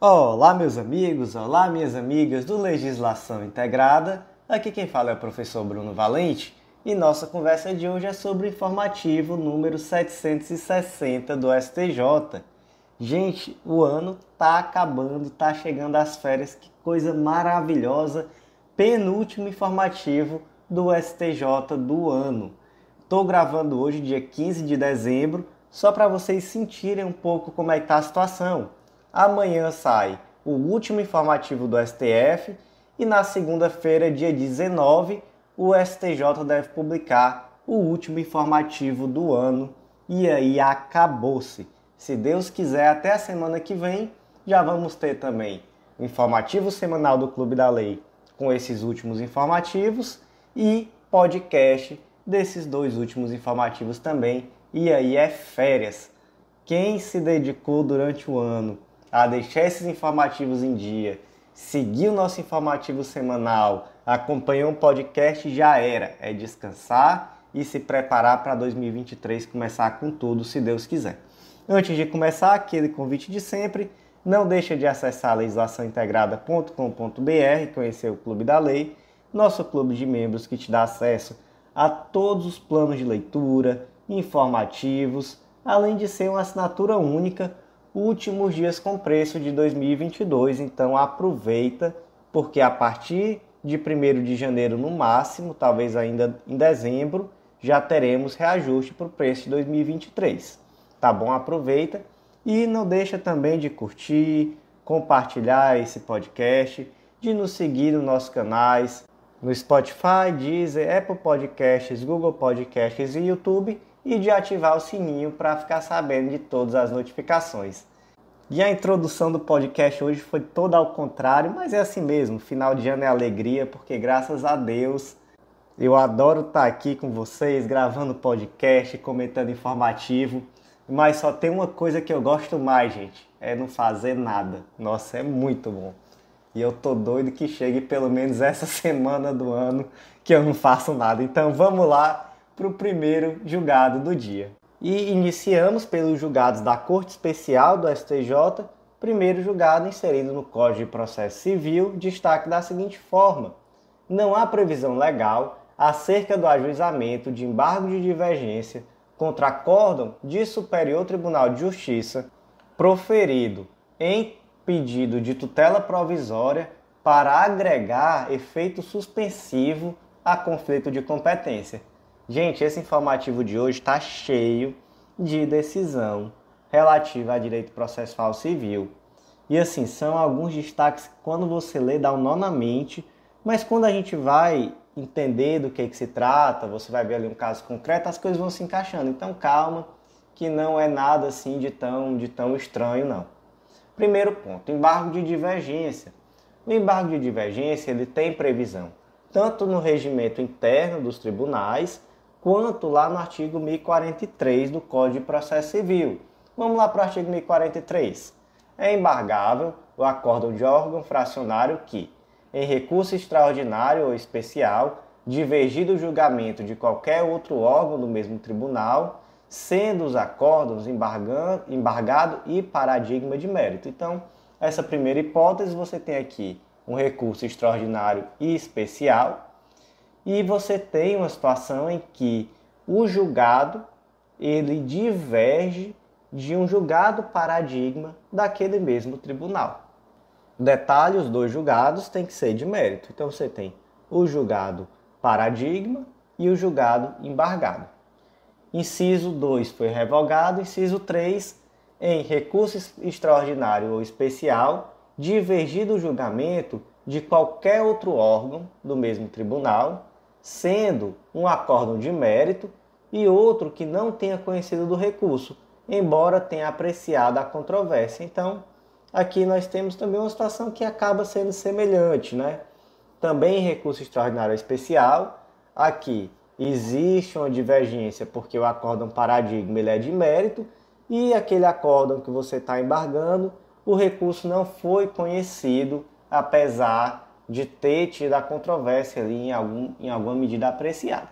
Olá, meus amigos, olá, minhas amigas do Legislação Integrada. Aqui quem fala é o professor Bruno Valente e nossa conversa de hoje é sobre o informativo número 760 do STJ. Gente, o ano tá acabando, tá chegando as férias, que coisa maravilhosa! Penúltimo informativo do STJ do ano. Tô gravando hoje, dia 15 de dezembro, só para vocês sentirem um pouco como é que tá a situação amanhã sai o último informativo do STF e na segunda-feira, dia 19, o STJ deve publicar o último informativo do ano. E aí acabou-se. Se Deus quiser, até a semana que vem já vamos ter também o informativo semanal do Clube da Lei com esses últimos informativos e podcast desses dois últimos informativos também. E aí é férias. Quem se dedicou durante o ano a deixar esses informativos em dia, seguir o nosso informativo semanal, acompanhar um podcast já era. É descansar e se preparar para 2023 começar com tudo, se Deus quiser. Antes de começar, aquele convite de sempre, não deixa de acessar legislaçãointegrada.com.br e conhecer o Clube da Lei, nosso clube de membros que te dá acesso a todos os planos de leitura, informativos, além de ser uma assinatura única últimos dias com preço de 2022, então aproveita, porque a partir de 1 de janeiro no máximo, talvez ainda em dezembro, já teremos reajuste para o preço de 2023. Tá bom? Aproveita e não deixa também de curtir, compartilhar esse podcast, de nos seguir nos nossos canais, no Spotify, Deezer, Apple Podcasts, Google Podcasts e YouTube e de ativar o sininho para ficar sabendo de todas as notificações. E a introdução do podcast hoje foi toda ao contrário, mas é assim mesmo. Final de ano é alegria, porque graças a Deus eu adoro estar tá aqui com vocês, gravando podcast, comentando informativo. Mas só tem uma coisa que eu gosto mais, gente, é não fazer nada. Nossa, é muito bom. E eu tô doido que chegue pelo menos essa semana do ano que eu não faço nada. Então vamos lá para o primeiro julgado do dia. E iniciamos pelos julgados da Corte Especial do STJ, primeiro julgado inserido no Código de Processo Civil, destaque da seguinte forma: não há previsão legal acerca do ajuizamento de embargo de divergência contra acórdão de Superior Tribunal de Justiça proferido em pedido de tutela provisória para agregar efeito suspensivo a conflito de competência. Gente, esse informativo de hoje está cheio de decisão relativa a direito processual civil. E assim, são alguns destaques que quando você lê dá um nó na mente, mas quando a gente vai entender do que, é que se trata, você vai ver ali um caso concreto, as coisas vão se encaixando. Então calma, que não é nada assim de tão, de tão estranho não. Primeiro ponto, embargo de divergência. O embargo de divergência ele tem previsão tanto no regimento interno dos tribunais quanto lá no artigo 1043 do Código de Processo Civil. Vamos lá para é o artigo 1043. É embargável o acórdão de órgão fracionário que, em recurso extraordinário ou especial, divergi do julgamento de qualquer outro órgão do mesmo tribunal, sendo os acórdãos embargado e paradigma de mérito. Então, essa primeira hipótese, você tem aqui um recurso extraordinário e especial, e você tem uma situação em que o julgado ele diverge de um julgado paradigma daquele mesmo tribunal. Detalhe, os dois julgados têm que ser de mérito. Então você tem o julgado paradigma e o julgado embargado. Inciso 2 foi revogado, inciso 3 em recurso extraordinário ou especial, divergido o julgamento de qualquer outro órgão do mesmo tribunal, sendo um acórdão de mérito e outro que não tenha conhecido do recurso, embora tenha apreciado a controvérsia. Então, aqui nós temos também uma situação que acaba sendo semelhante, né? Também recurso extraordinário especial, aqui existe uma divergência porque o acórdão paradigma ele é de mérito e aquele acórdão que você está embargando, o recurso não foi conhecido, apesar de ter tido a controvérsia ali em, algum, em alguma medida apreciada.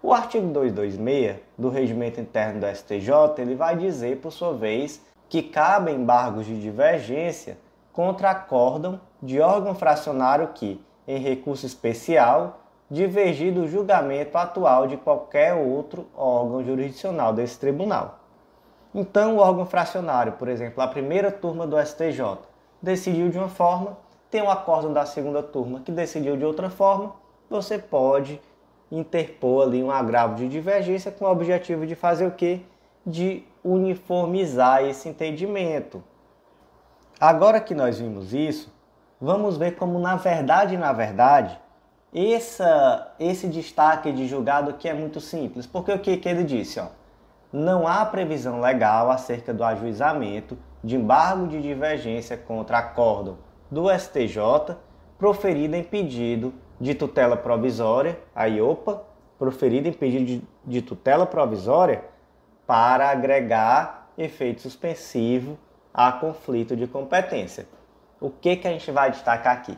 O artigo 226 do Regimento Interno do STJ ele vai dizer, por sua vez, que cabem embargos de divergência contra acórdão de órgão fracionário que, em recurso especial, divergir do julgamento atual de qualquer outro órgão jurisdicional desse tribunal. Então, o órgão fracionário, por exemplo, a primeira turma do STJ, decidiu de uma forma tem um acórdão da segunda turma que decidiu de outra forma, você pode interpor ali um agravo de divergência com o objetivo de fazer o quê? De uniformizar esse entendimento. Agora que nós vimos isso, vamos ver como na verdade, na verdade, essa, esse destaque de julgado que é muito simples, porque o que, que ele disse? Ó, não há previsão legal acerca do ajuizamento de embargo de divergência contra acórdão do STJ, proferida em pedido de tutela provisória, a IOPA, proferida em pedido de tutela provisória, para agregar efeito suspensivo a conflito de competência. O que, que a gente vai destacar aqui?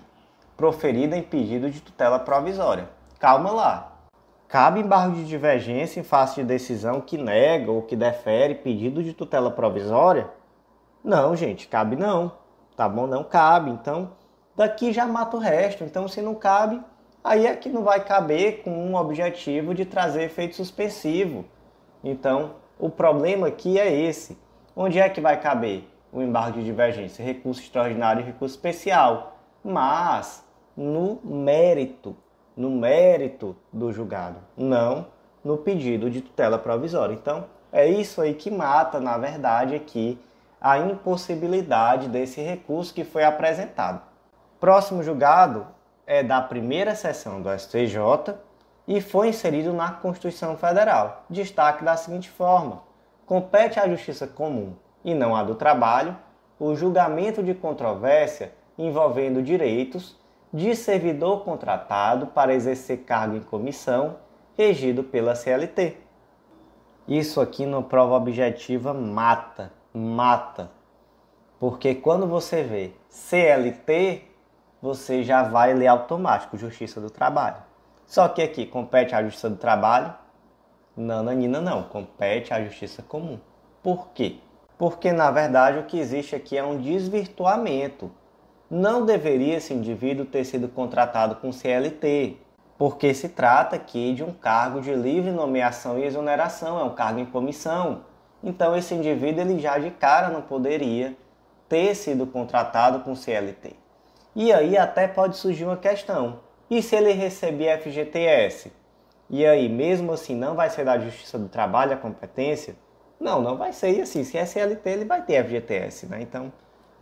Proferida em pedido de tutela provisória. Calma lá. Cabe embargo de divergência em face de decisão que nega ou que defere pedido de tutela provisória? Não, gente, cabe não tá bom? Não cabe. Então, daqui já mata o resto. Então, se não cabe, aí é que não vai caber com um objetivo de trazer efeito suspensivo. Então, o problema aqui é esse. Onde é que vai caber o embargo de divergência? Recurso extraordinário e recurso especial. Mas no mérito, no mérito do julgado, não no pedido de tutela provisória. Então, é isso aí que mata, na verdade, aqui a impossibilidade desse recurso que foi apresentado. Próximo julgado é da primeira sessão do STJ e foi inserido na Constituição Federal. Destaque da seguinte forma: compete à Justiça Comum e não à do Trabalho o julgamento de controvérsia envolvendo direitos de servidor contratado para exercer cargo em comissão regido pela CLT. Isso aqui no prova objetiva mata, mata. Porque quando você vê CLT, você já vai ler automático Justiça do Trabalho. Só que aqui compete à Justiça do Trabalho? Nananina não, compete à Justiça Comum. Por quê? Porque na verdade o que existe aqui é um desvirtuamento. Não deveria esse indivíduo ter sido contratado com CLT, porque se trata aqui de um cargo de livre nomeação e exoneração, é um cargo em comissão. Então esse indivíduo ele já de cara não poderia ter sido contratado com CLT. E aí até pode surgir uma questão. E se ele receber FGTS? E aí, mesmo assim, não vai ser da Justiça do Trabalho a competência? Não, não vai ser. E assim, se é CLT, ele vai ter FGTS, né? Então,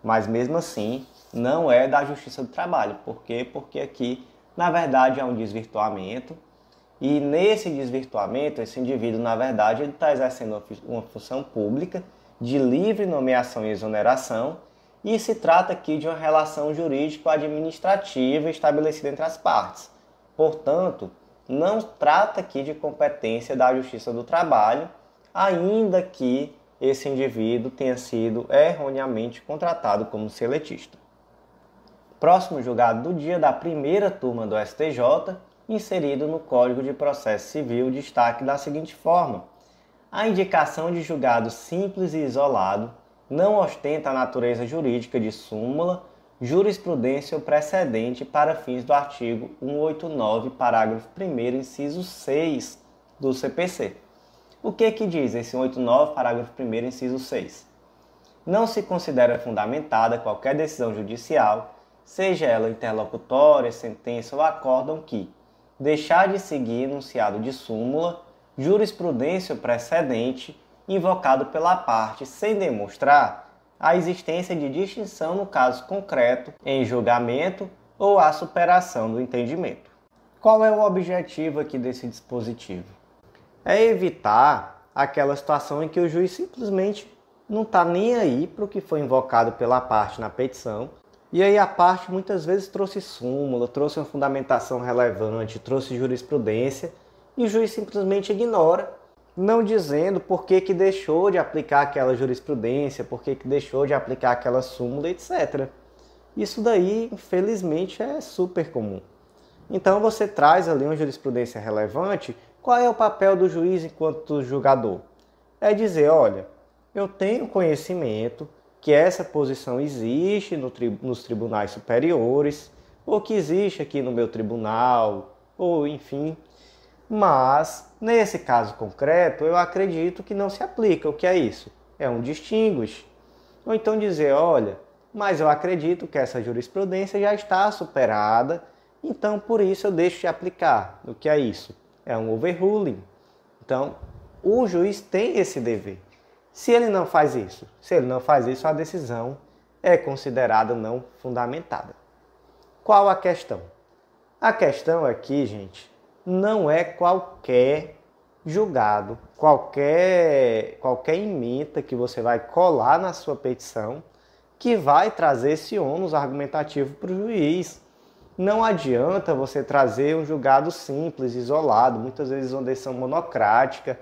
mas mesmo assim, não é da Justiça do Trabalho. Por quê? Porque aqui, na verdade, há um desvirtuamento e nesse desvirtuamento, esse indivíduo, na verdade, ele está exercendo uma função pública de livre nomeação e exoneração, e se trata aqui de uma relação jurídico-administrativa estabelecida entre as partes. Portanto, não trata aqui de competência da Justiça do Trabalho, ainda que esse indivíduo tenha sido erroneamente contratado como seletista. Próximo julgado do dia da primeira turma do STJ inserido no Código de Processo Civil, destaque da seguinte forma: a indicação de julgado simples e isolado não ostenta a natureza jurídica de súmula, jurisprudência ou precedente para fins do artigo 189, parágrafo 1 inciso 6 do CPC. O que é que diz esse 189, parágrafo 1 inciso 6? Não se considera fundamentada qualquer decisão judicial, seja ela interlocutória, sentença ou acórdão que, deixar de seguir enunciado de súmula, jurisprudência precedente invocado pela parte sem demonstrar a existência de distinção no caso concreto em julgamento ou a superação do entendimento. Qual é o objetivo aqui desse dispositivo? É evitar aquela situação em que o juiz simplesmente não está nem aí para o que foi invocado pela parte na petição e aí a parte muitas vezes trouxe súmula, trouxe uma fundamentação relevante, trouxe jurisprudência e o juiz simplesmente ignora, não dizendo por que, que deixou de aplicar aquela jurisprudência, por que, que deixou de aplicar aquela súmula, etc. Isso daí, infelizmente, é super comum. Então você traz ali uma jurisprudência relevante, qual é o papel do juiz enquanto julgador? É dizer, olha, eu tenho conhecimento, que essa posição existe no tri nos tribunais superiores, ou que existe aqui no meu tribunal, ou enfim. Mas, nesse caso concreto, eu acredito que não se aplica. O que é isso? É um distinguish. Ou então dizer, olha, mas eu acredito que essa jurisprudência já está superada, então por isso eu deixo de aplicar. O que é isso? É um overruling. Então, o juiz tem esse dever. Se ele não faz isso, se ele não faz isso, a decisão é considerada não fundamentada. Qual a questão? A questão aqui, é gente, não é qualquer julgado, qualquer qualquer imita que você vai colar na sua petição que vai trazer esse ônus argumentativo para o juiz. Não adianta você trazer um julgado simples, isolado, muitas vezes onde são monocrática,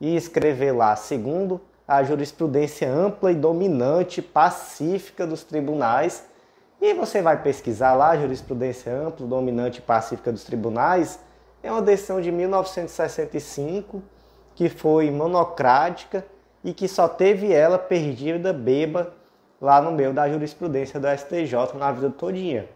e escrever lá, segundo a jurisprudência ampla e dominante, pacífica dos tribunais. E você vai pesquisar lá, jurisprudência ampla, dominante e pacífica dos tribunais, é uma decisão de 1965 que foi monocrática e que só teve ela perdida beba lá no meio da jurisprudência do STJ na vida todinha.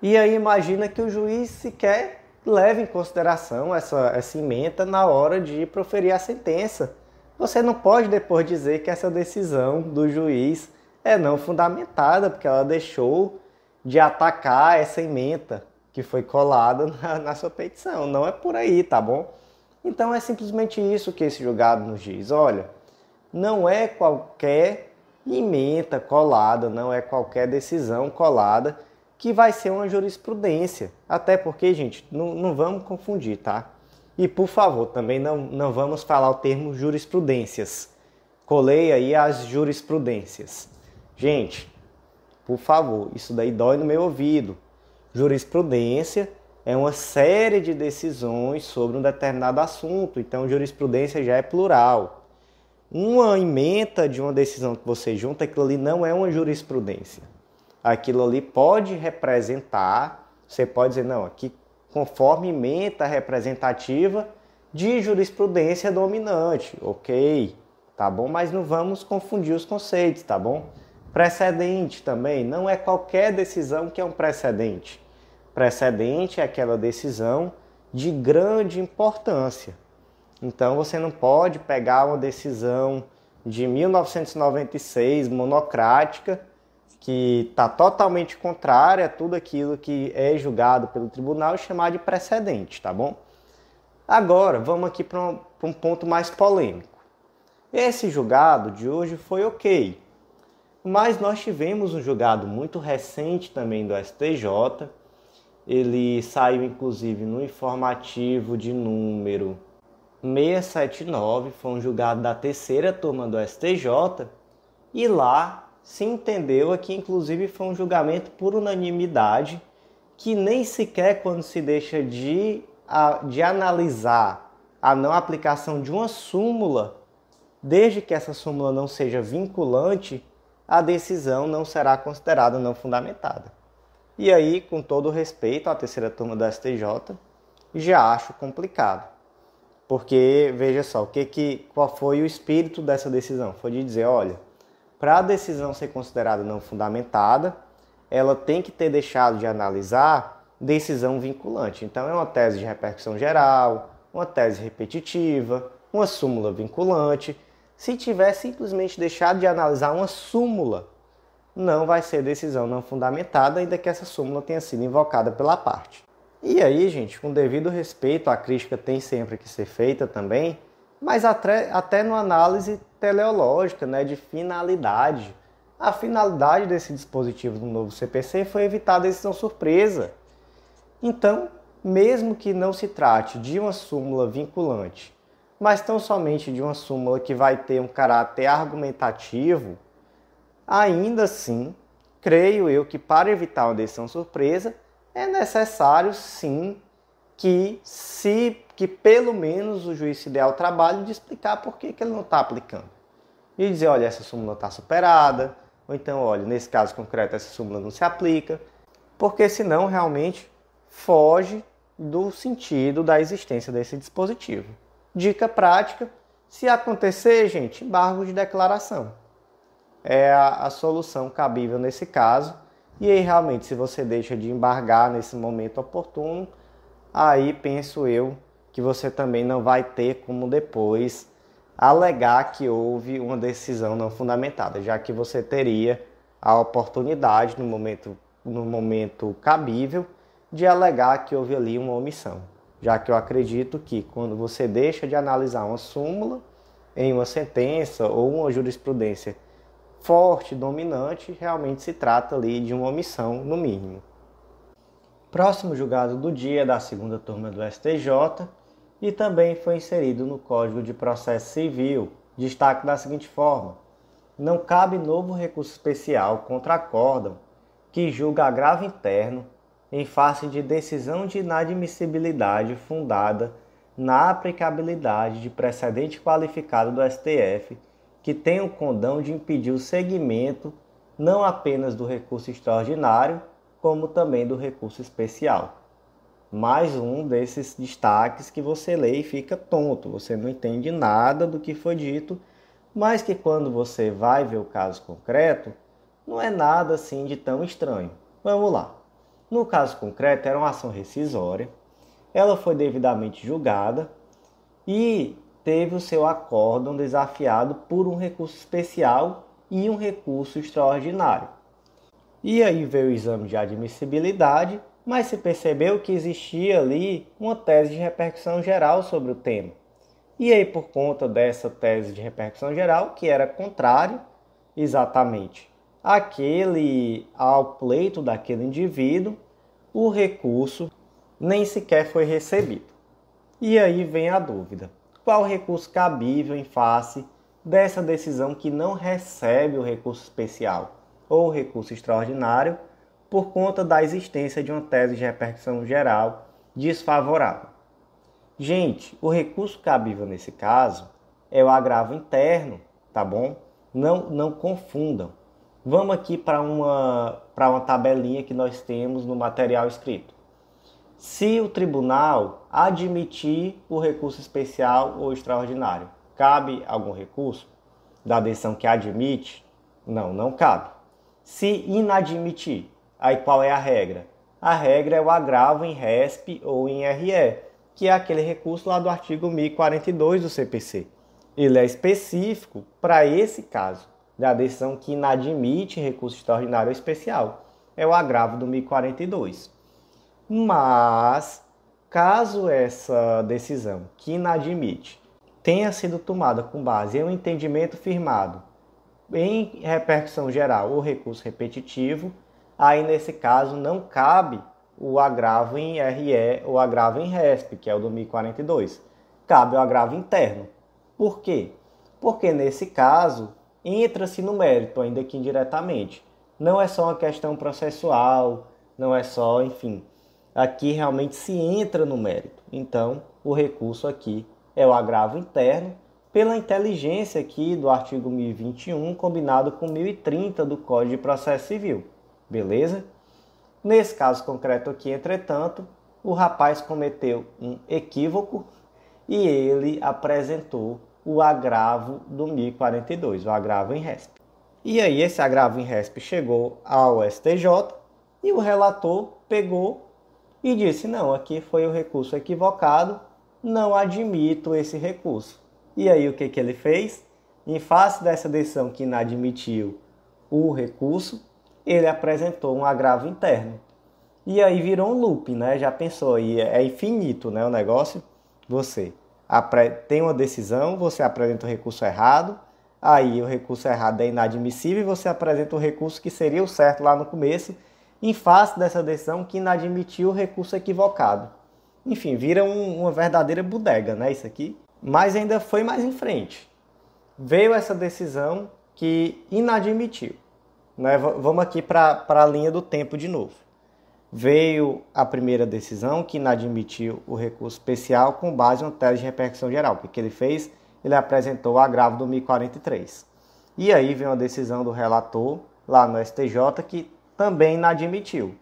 E aí imagina que o juiz sequer leve em consideração essa, essa emenda na hora de proferir a sentença você não pode depois dizer que essa decisão do juiz é não fundamentada, porque ela deixou de atacar essa emenda que foi colada na, na sua petição. Não é por aí, tá bom? Então é simplesmente isso que esse julgado nos diz. Olha, não é qualquer emenda colada, não é qualquer decisão colada que vai ser uma jurisprudência. Até porque, gente, não, não vamos confundir, tá? E, por favor, também não, não vamos falar o termo jurisprudências. Colei aí as jurisprudências. Gente, por favor, isso daí dói no meu ouvido. Jurisprudência é uma série de decisões sobre um determinado assunto, então jurisprudência já é plural. Uma emenda de uma decisão que você junta, aquilo ali não é uma jurisprudência. Aquilo ali pode representar, você pode dizer, não, aqui conforme menta representativa de jurisprudência dominante, ok? Tá bom? Mas não vamos confundir os conceitos, tá bom? Precedente também, não é qualquer decisão que é um precedente. Precedente é aquela decisão de grande importância. Então você não pode pegar uma decisão de 1996 monocrática que está totalmente contrária a tudo aquilo que é julgado pelo tribunal e chamar de precedente, tá bom? Agora, vamos aqui para um, um, ponto mais polêmico. Esse julgado de hoje foi ok, mas nós tivemos um julgado muito recente também do STJ. Ele saiu inclusive no informativo de número 679, foi um julgado da terceira turma do STJ, e lá se entendeu aqui, inclusive foi um julgamento por unanimidade, que nem sequer quando se deixa de, de analisar a não aplicação de uma súmula, desde que essa súmula não seja vinculante, a decisão não será considerada não fundamentada. E aí, com todo respeito à terceira turma do STJ, já acho complicado. Porque veja só, o que que qual foi o espírito dessa decisão? Foi de dizer, olha, para a decisão ser considerada não fundamentada, ela tem que ter deixado de analisar decisão vinculante. Então, é uma tese de repercussão geral, uma tese repetitiva, uma súmula vinculante. Se tiver simplesmente deixado de analisar uma súmula, não vai ser decisão não fundamentada, ainda que essa súmula tenha sido invocada pela parte. E aí, gente, com devido respeito, a crítica tem sempre que ser feita também, mas até, até no análise teleológica, né, de finalidade. A finalidade desse dispositivo do novo CPC foi evitar a decisão surpresa. Então, mesmo que não se trate de uma súmula vinculante, mas tão somente de uma súmula que vai ter um caráter argumentativo, ainda assim, creio eu que para evitar uma decisão surpresa, é necessário sim que se que pelo menos o juiz se der ao trabalho de explicar por que, que ele não está aplicando. E dizer, olha, essa súmula está superada, ou então, olha, nesse caso concreto, essa súmula não se aplica, porque senão realmente foge do sentido da existência desse dispositivo. Dica prática: se acontecer, gente, embargo de declaração. É a, a solução cabível nesse caso. E aí, realmente, se você deixa de embargar nesse momento oportuno, aí penso eu que você também não vai ter como depois alegar que houve uma decisão não fundamentada, já que você teria a oportunidade no momento no momento cabível de alegar que houve ali uma omissão, já que eu acredito que quando você deixa de analisar uma súmula em uma sentença ou uma jurisprudência forte, dominante, realmente se trata ali de uma omissão, no mínimo próximo julgado do dia da segunda turma do STJ e também foi inserido no Código de Processo Civil. Destaque da seguinte forma: não cabe novo recurso especial contra acórdão que julga agravo interno em face de decisão de inadmissibilidade fundada na aplicabilidade de precedente qualificado do STF que tem o condão de impedir o seguimento não apenas do recurso extraordinário, como também do recurso especial. Mais um desses destaques que você lê e fica tonto, você não entende nada do que foi dito, mas que quando você vai ver o caso concreto, não é nada assim de tão estranho. Vamos lá. No caso concreto, era uma ação rescisória, ela foi devidamente julgada e teve o seu acórdão desafiado por um recurso especial e um recurso extraordinário. E aí veio o exame de admissibilidade, mas se percebeu que existia ali uma tese de repercussão geral sobre o tema. E aí, por conta dessa tese de repercussão geral, que era contrário exatamente àquele, ao pleito daquele indivíduo, o recurso nem sequer foi recebido. E aí vem a dúvida: qual recurso cabível em face dessa decisão que não recebe o recurso especial? ou recurso extraordinário por conta da existência de uma tese de repercussão geral desfavorável. Gente, o recurso cabível nesse caso é o agravo interno, tá bom? Não, não confundam. Vamos aqui para uma, para uma tabelinha que nós temos no material escrito. Se o tribunal admitir o recurso especial ou extraordinário, cabe algum recurso da decisão que admite? Não, não cabe se inadmitir. Aí qual é a regra? A regra é o agravo em RESP ou em RE, que é aquele recurso lá do artigo 1042 do CPC. Ele é específico para esse caso da decisão que inadmite recurso extraordinário especial. É o agravo do 1042. Mas, caso essa decisão que inadmite tenha sido tomada com base em um entendimento firmado em repercussão geral ou recurso repetitivo, aí nesse caso não cabe o agravo em RE ou agravo em RESP, que é o do 1042. Cabe o agravo interno. Por quê? Porque nesse caso entra-se no mérito, ainda que indiretamente. Não é só uma questão processual, não é só, enfim. Aqui realmente se entra no mérito. Então, o recurso aqui é o agravo interno pela inteligência aqui do artigo 1021 combinado com 1030 do Código de Processo Civil, beleza? Nesse caso concreto aqui, entretanto, o rapaz cometeu um equívoco e ele apresentou o agravo do 1042, o agravo em resp. E aí esse agravo em resp chegou ao STJ e o relator pegou e disse: "Não, aqui foi o recurso equivocado, não admito esse recurso". E aí o que, que ele fez? Em face dessa decisão que inadmitiu o recurso, ele apresentou um agravo interno. E aí virou um loop, né? Já pensou aí, é, é infinito, né, o negócio? Você tem uma decisão, você apresenta o recurso errado, aí o recurso errado é inadmissível e você apresenta o recurso que seria o certo lá no começo, em face dessa decisão que inadmitiu o recurso equivocado. Enfim, vira um, uma verdadeira bodega, né, isso aqui? mas ainda foi mais em frente. Veio essa decisão que inadmitiu. Né? Vamos aqui para a linha do tempo de novo. Veio a primeira decisão que inadmitiu o recurso especial com base no teste de repercussão geral. O que ele fez? Ele apresentou o agravo do 1043. E aí veio uma decisão do relator lá no STJ que também inadmitiu.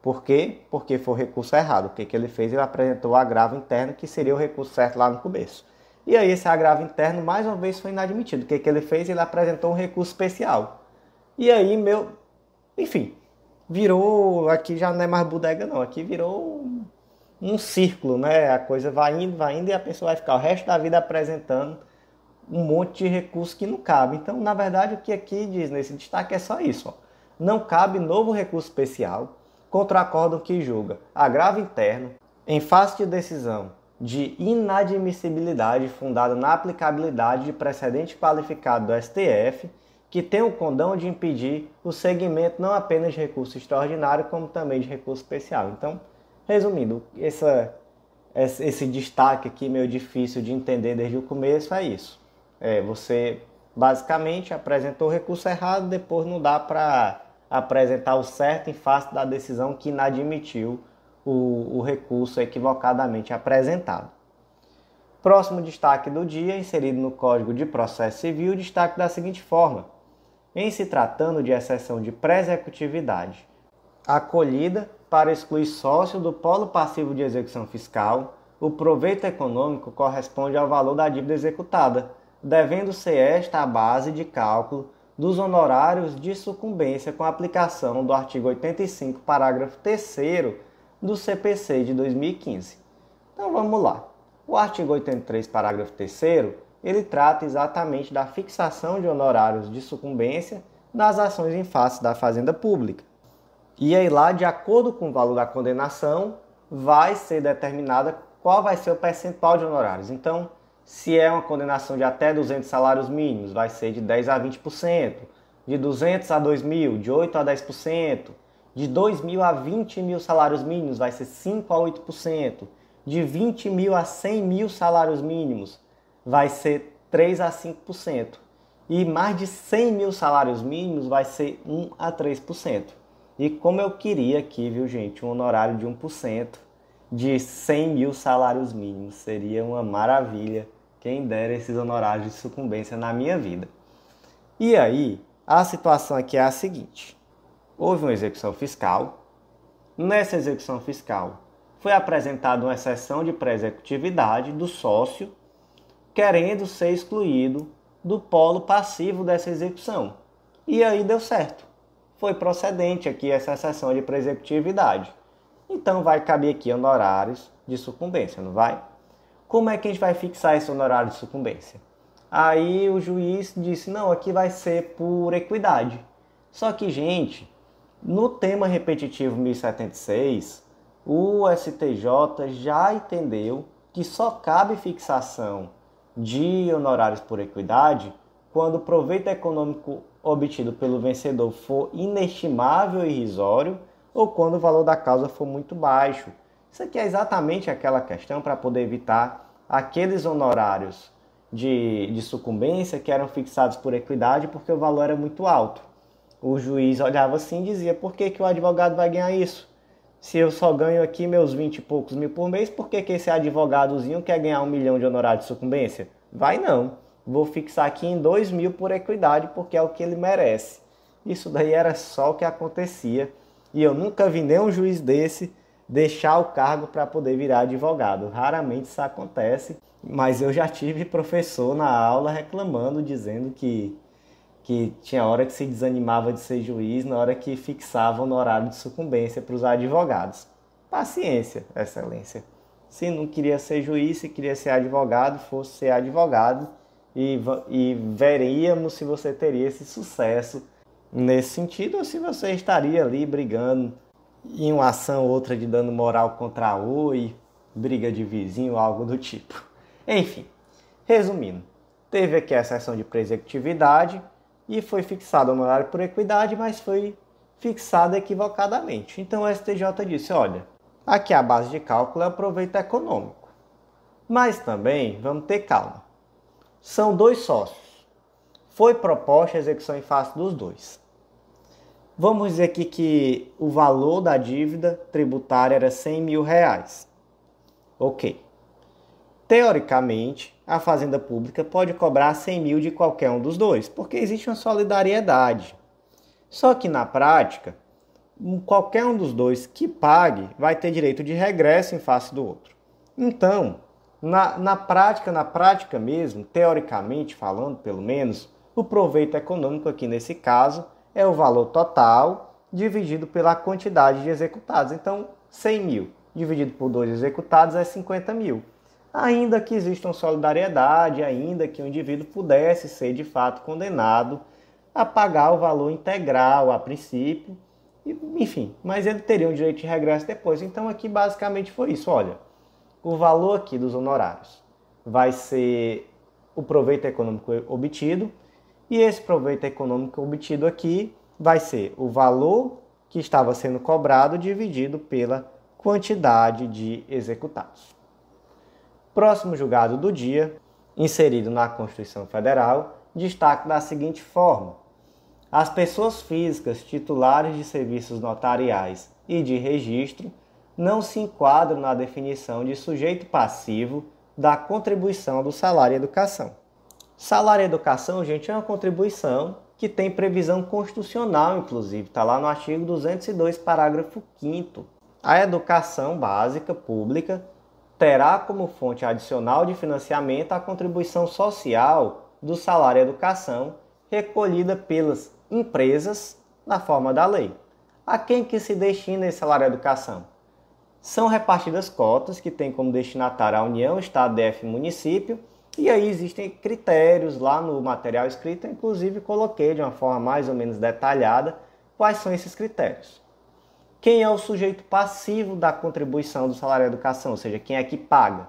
Por quê? Porque foi o recurso errado. O que, que ele fez? Ele apresentou o agravo interno, que seria o recurso certo lá no começo. E aí esse agravo interno mais uma vez foi inadmitido. O que, é que ele fez? Ele apresentou um recurso especial. E aí meu, enfim, virou aqui já não é mais bodega não, aqui virou um círculo, né? A coisa vai indo, vai indo e a pessoa vai ficar o resto da vida apresentando um monte de recurso que não cabe. Então, na verdade, o que aqui diz nesse destaque é só isso. Ó. Não cabe novo recurso especial contra o acórdão que julga agravo interno em fase de decisão de inadmissibilidade fundada na aplicabilidade de precedente qualificado do STF, que tem o condão de impedir o segmento não apenas de recurso extraordinário, como também de recurso especial. Então, resumindo, essa, esse destaque aqui meio difícil de entender desde o começo é isso. É, você basicamente apresentou o recurso errado, depois não dá para apresentar o certo em face da decisão que inadmitiu o, o recurso equivocadamente apresentado. Próximo destaque do dia, inserido no Código de Processo Civil, destaque da seguinte forma: em se tratando de exceção de pré-executividade, acolhida para excluir sócio do polo passivo de execução fiscal, o proveito econômico corresponde ao valor da dívida executada, devendo ser esta a base de cálculo dos honorários de sucumbência com a aplicação do artigo 85, parágrafo 3 do CPC de 2015. Então vamos lá. O artigo 83, parágrafo 3 ele trata exatamente da fixação de honorários de sucumbência nas ações em face da fazenda pública. E aí lá, de acordo com o valor da condenação, vai ser determinada qual vai ser o percentual de honorários. Então, se é uma condenação de até 200 salários mínimos, vai ser de 10 a 20%, de 200 a 2 mil, de 8 a 10%, de 2 mil a 20 mil salários mínimos vai ser 5 a 8%. De 20 mil a 100 mil salários mínimos vai ser 3 a 5%. E mais de 100 mil salários mínimos vai ser 1 a 3%. E como eu queria aqui, viu gente, um honorário de 1% de 100 mil salários mínimos. Seria uma maravilha quem dera esses honorários de sucumbência na minha vida. E aí, a situação aqui é a seguinte houve uma execução fiscal. Nessa execução fiscal, foi apresentada uma exceção de pré-executividade do sócio, querendo ser excluído do polo passivo dessa execução. E aí deu certo. Foi procedente aqui essa exceção de pré-executividade. Então vai caber aqui honorários de sucumbência, não vai? Como é que a gente vai fixar esse honorário de sucumbência? Aí o juiz disse: não, aqui vai ser por equidade. Só que, gente, no tema repetitivo 1076, o STJ já entendeu que só cabe fixação de honorários por equidade quando o proveito econômico obtido pelo vencedor for inestimável e irrisório ou quando o valor da causa for muito baixo. Isso aqui é exatamente aquela questão para poder evitar aqueles honorários de, de sucumbência que eram fixados por equidade porque o valor era muito alto. O juiz olhava assim e dizia: por que, que o advogado vai ganhar isso? Se eu só ganho aqui meus 20 e poucos mil por mês, por que, que esse advogadozinho quer ganhar um milhão de honorário de sucumbência? Vai não. Vou fixar aqui em 2 mil por equidade, porque é o que ele merece. Isso daí era só o que acontecia. E eu nunca vi nenhum juiz desse deixar o cargo para poder virar advogado. Raramente isso acontece, mas eu já tive professor na aula reclamando, dizendo que que tinha hora que se desanimava de ser juiz, na hora que fixavam no horário de sucumbência para os advogados. Paciência, excelência. Se não queria ser juiz, se queria ser advogado, fosse ser advogado e, e veríamos se você teria esse sucesso nesse sentido ou se você estaria ali brigando em uma ação ou outra de dano moral contra a OI, briga de vizinho, algo do tipo. Enfim, resumindo, teve aqui a sessão de presectividade, e foi fixado o honorário por equidade, mas foi fixado equivocadamente. Então o STJ disse: olha, aqui a base de cálculo é o proveito econômico. Mas também vamos ter calma. São dois sócios. Foi proposta a execução em face dos dois. Vamos dizer aqui que o valor da dívida tributária era 100 mil reais. Ok teoricamente, a Fazenda Pública pode cobrar 100 mil de qualquer um dos dois, porque existe uma solidariedade. Só que na prática, qualquer um dos dois que pague vai ter direito de regresso em face do outro. Então, na, na prática, na prática mesmo, teoricamente falando, pelo menos, o proveito econômico aqui nesse caso é o valor total dividido pela quantidade de executados. Então, 100 mil dividido por dois executados é 50 mil ainda que existam solidariedade, ainda que o indivíduo pudesse ser de fato condenado a pagar o valor integral a princípio, enfim, mas ele teria um direito de regresso depois. Então aqui basicamente foi isso, olha, o valor aqui dos honorários vai ser o proveito econômico obtido, e esse proveito econômico obtido aqui vai ser o valor que estava sendo cobrado dividido pela quantidade de executados. Próximo julgado do dia, inserido na Constituição Federal, destaca da seguinte forma: as pessoas físicas titulares de serviços notariais e de registro não se enquadram na definição de sujeito passivo da contribuição do salário e educação. Salário e educação, gente, é uma contribuição que tem previsão constitucional, inclusive, está lá no artigo 202, parágrafo 5. A educação básica pública terá como fonte adicional de financiamento a contribuição social do salário educação recolhida pelas empresas na forma da lei. A quem que se destina esse salário educação? São repartidas cotas que têm como destinatário a União, Estado, DF e município, e aí existem critérios lá no material escrito, inclusive coloquei de uma forma mais ou menos detalhada quais são esses critérios. Quem é o sujeito passivo da contribuição do salário educação, ou seja, quem é que paga?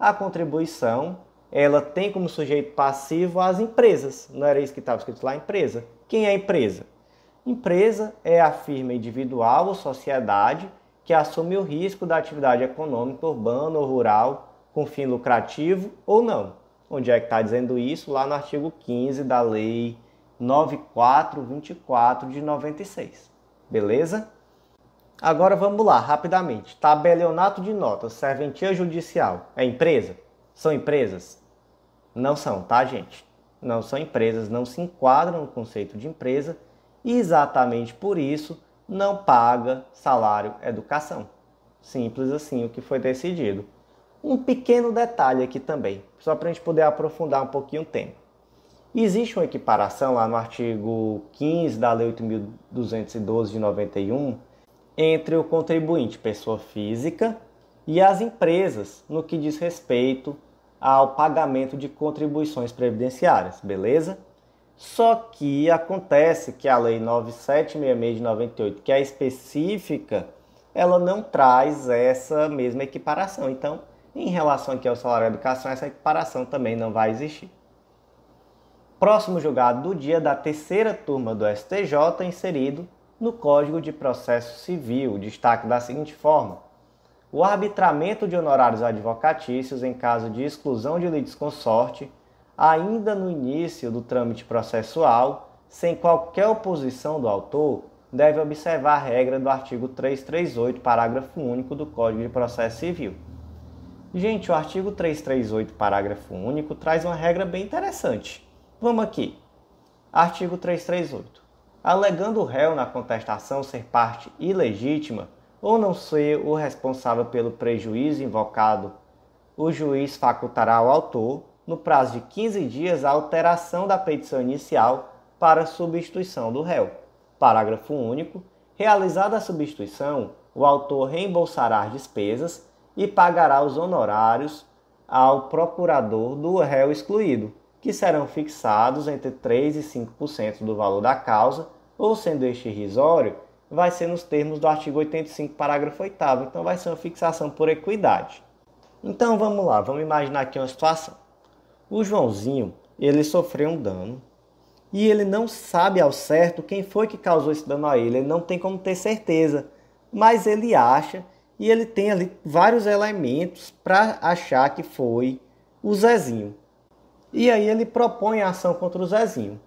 A contribuição, ela tem como sujeito passivo as empresas. Não era isso que estava escrito lá, empresa. Quem é a empresa? Empresa é a firma individual ou sociedade que assume o risco da atividade econômica urbana ou rural com fim lucrativo ou não. Onde é que está dizendo isso? Lá no artigo 15 da Lei 9424 de 96. Beleza? Agora vamos lá, rapidamente. Tabelionato de notas, serventia judicial. É empresa? São empresas? Não são, tá, gente? Não são empresas, não se enquadram no conceito de empresa e exatamente por isso não paga salário educação. Simples assim o que foi decidido. Um pequeno detalhe aqui também, só para a gente poder aprofundar um pouquinho o tema. Existe uma equiparação lá no artigo 15 da Lei 8.212 de 91 entre o contribuinte pessoa física e as empresas no que diz respeito ao pagamento de contribuições previdenciárias, beleza? Só que acontece que a Lei 9766 de 98, que é específica, ela não traz essa mesma equiparação. Então, em relação aqui ao salário e educação, essa equiparação também não vai existir. Próximo julgado do dia da terceira turma do STJ, inserido no Código de Processo Civil, destaque da seguinte forma: o arbitramento de honorários advocatícios em caso de exclusão de litisconsorte, ainda no início do trâmite processual, sem qualquer oposição do autor, deve observar a regra do artigo 338, parágrafo único do Código de Processo Civil. Gente, o artigo 338, parágrafo único, traz uma regra bem interessante. Vamos aqui. Artigo 338 alegando o réu na contestação ser parte ilegítima ou não ser o responsável pelo prejuízo invocado, o juiz facultará ao autor, no prazo de 15 dias, a alteração da petição inicial para substituição do réu. Parágrafo único. Realizada a substituição, o autor reembolsará as despesas e pagará os honorários ao procurador do réu excluído, que serão fixados entre 3% e 5% do valor da causa ou sendo este irrisório, vai ser nos termos do artigo 85, parágrafo 8 então vai ser uma fixação por equidade. Então vamos lá, vamos imaginar aqui uma situação. O Joãozinho, ele sofreu um dano e ele não sabe ao certo quem foi que causou esse dano a ele, ele não tem como ter certeza, mas ele acha e ele tem ali vários elementos para achar que foi o Zezinho. E aí ele propõe a ação contra o Zezinho.